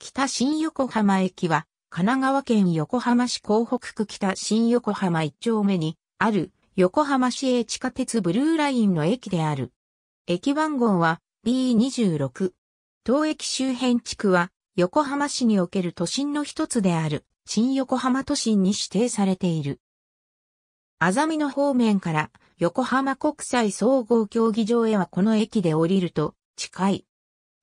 北新横浜駅は、神奈川県横浜市港北区北新横浜一丁目にある横浜市営地下鉄ブルーラインの駅である。駅番号は B26。当駅周辺地区は横浜市における都心の一つである新横浜都心に指定されている。あざみの方面から横浜国際総合競技場へはこの駅で降りると近い。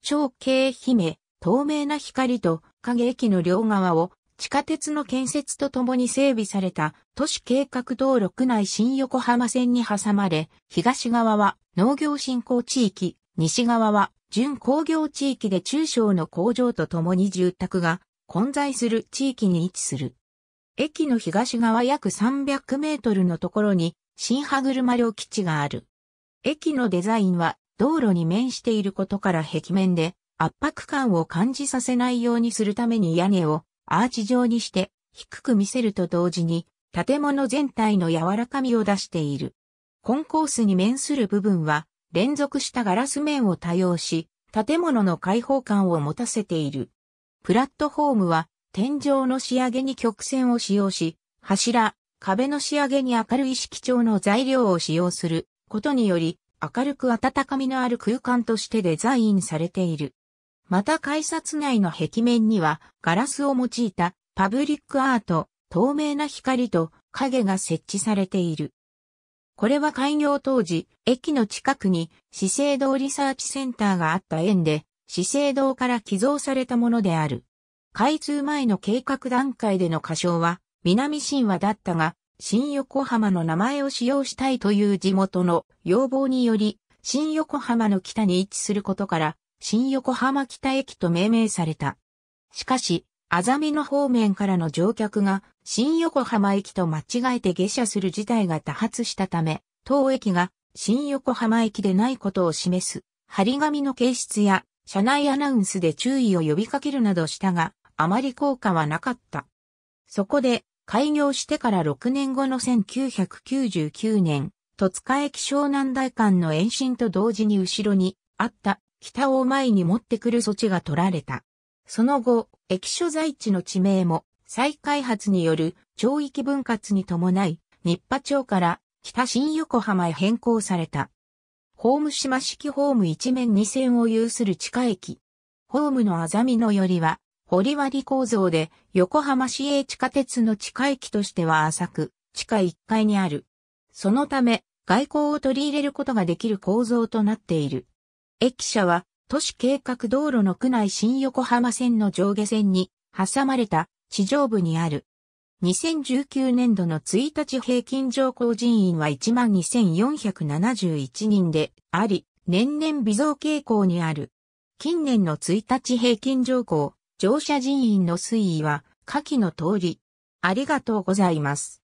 長慶姫、透明な光と影駅の両側を地下鉄の建設とともに整備された都市計画道路区内新横浜線に挟まれ、東側は農業振興地域、西側は準工業地域で中小の工場とともに住宅が混在する地域に位置する。駅の東側約300メートルのところに新歯車両基地がある。駅のデザインは道路に面していることから壁面で圧迫感を感じさせないようにするために屋根をアーチ状にして低く見せると同時に建物全体の柔らかみを出している。コンコースに面する部分は連続したガラス面を多用し建物の開放感を持たせている。プラットフォームは天井の仕上げに曲線を使用し柱、壁の仕上げに明るい色調の材料を使用することにより明るく温かみのある空間としてデザインされている。また改札内の壁面にはガラスを用いたパブリックアート、透明な光と影が設置されている。これは開業当時、駅の近くに資生堂リサーチセンターがあった縁で、資生堂から寄贈されたものである。開通前の計画段階での歌唱は、南神話だったが、新横浜の名前を使用したいという地元の要望により、新横浜の北に位置することから、新横浜北駅と命名された。しかし、あざみの方面からの乗客が新横浜駅と間違えて下車する事態が多発したため、当駅が新横浜駅でないことを示す、張り紙の掲出や車内アナウンスで注意を呼びかけるなどしたが、あまり効果はなかった。そこで、開業してから6年後の1999年、戸塚駅湘南大館の延伸と同時に後ろにあった北を前に持ってくる措置が取られた。その後、駅所在地の地名も再開発による町域分割に伴い、日波町から北新横浜へ変更された。ホーム島式ホーム一面二線を有する地下駅。ホームのあざみのよりは、堀割構造で横浜市営地下鉄の地下駅としては浅く、地下1階にある。そのため、外交を取り入れることができる構造となっている。駅舎は都市計画道路の区内新横浜線の上下線に挟まれた地上部にある。2019年度の1日平均乗降人員は12,471人であり、年々微増傾向にある。近年の1日平均乗降、乗車人員の推移は下記の通り。ありがとうございます。